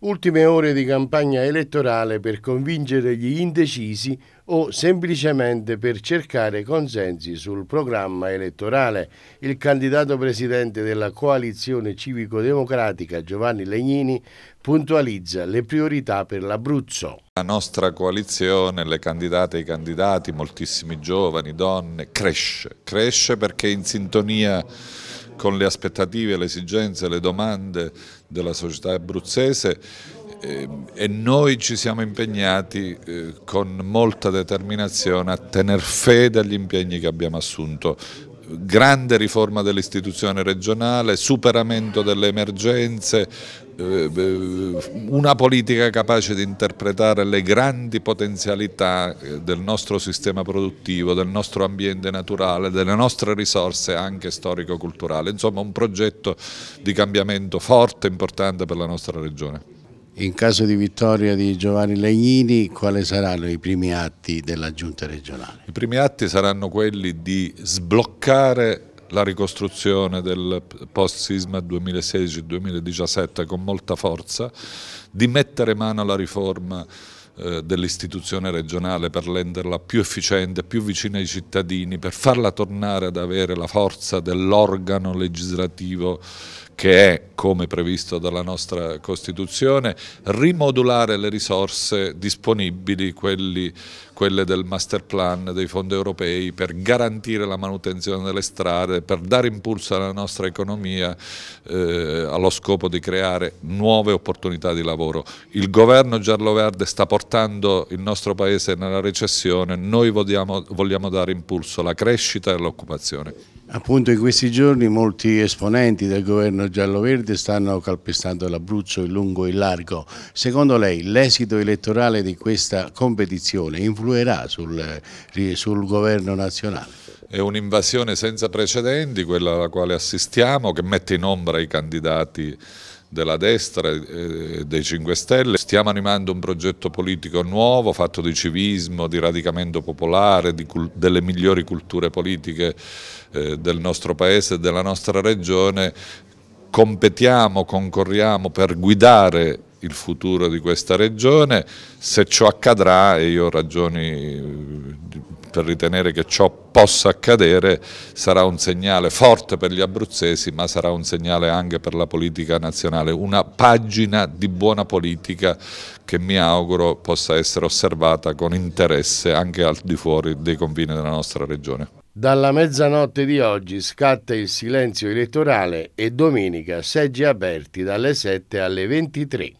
Ultime ore di campagna elettorale per convincere gli indecisi o semplicemente per cercare consensi sul programma elettorale. Il candidato presidente della coalizione civico-democratica Giovanni Legnini puntualizza le priorità per l'Abruzzo. La nostra coalizione, le candidate e i candidati, moltissimi giovani, donne, cresce, cresce perché in sintonia con le aspettative, le esigenze, le domande della società abruzzese ehm, e noi ci siamo impegnati eh, con molta determinazione a tener fede agli impegni che abbiamo assunto grande riforma dell'istituzione regionale, superamento delle emergenze, eh, eh, una politica capace di interpretare le grandi potenzialità eh, del nostro sistema produttivo, del nostro ambiente naturale, delle nostre risorse anche storico-culturali, insomma un progetto di cambiamento forte e importante per la nostra regione. In caso di vittoria di Giovanni Legnini, quali saranno i primi atti della giunta regionale? I primi atti saranno quelli di sbloccare la ricostruzione del post-sisma 2016-2017 con molta forza, di mettere mano alla riforma eh, dell'istituzione regionale per renderla più efficiente, più vicina ai cittadini, per farla tornare ad avere la forza dell'organo legislativo che è, come previsto dalla nostra Costituzione, rimodulare le risorse disponibili, quelli, quelle del master plan, dei fondi europei, per garantire la manutenzione delle strade, per dare impulso alla nostra economia eh, allo scopo di creare nuove opportunità di lavoro. Il governo giallo-verde sta portando portando il nostro Paese nella recessione, noi vogliamo, vogliamo dare impulso alla crescita e all'occupazione. Appunto in questi giorni molti esponenti del governo giallo-verde stanno calpestando l'Abruzzo in lungo e in largo. Secondo lei l'esito elettorale di questa competizione influirà sul, eh, sul governo nazionale? È un'invasione senza precedenti, quella alla quale assistiamo, che mette in ombra i candidati della destra e dei 5 Stelle. Stiamo animando un progetto politico nuovo, fatto di civismo, di radicamento popolare, di delle migliori culture politiche eh, del nostro paese e della nostra regione. Competiamo, concorriamo per guidare il futuro di questa regione, se ciò accadrà, e io ho ragioni a ritenere che ciò possa accadere, sarà un segnale forte per gli abruzzesi ma sarà un segnale anche per la politica nazionale, una pagina di buona politica che mi auguro possa essere osservata con interesse anche al di fuori dei confini della nostra regione. Dalla mezzanotte di oggi scatta il silenzio elettorale e domenica seggi aperti dalle 7 alle 23.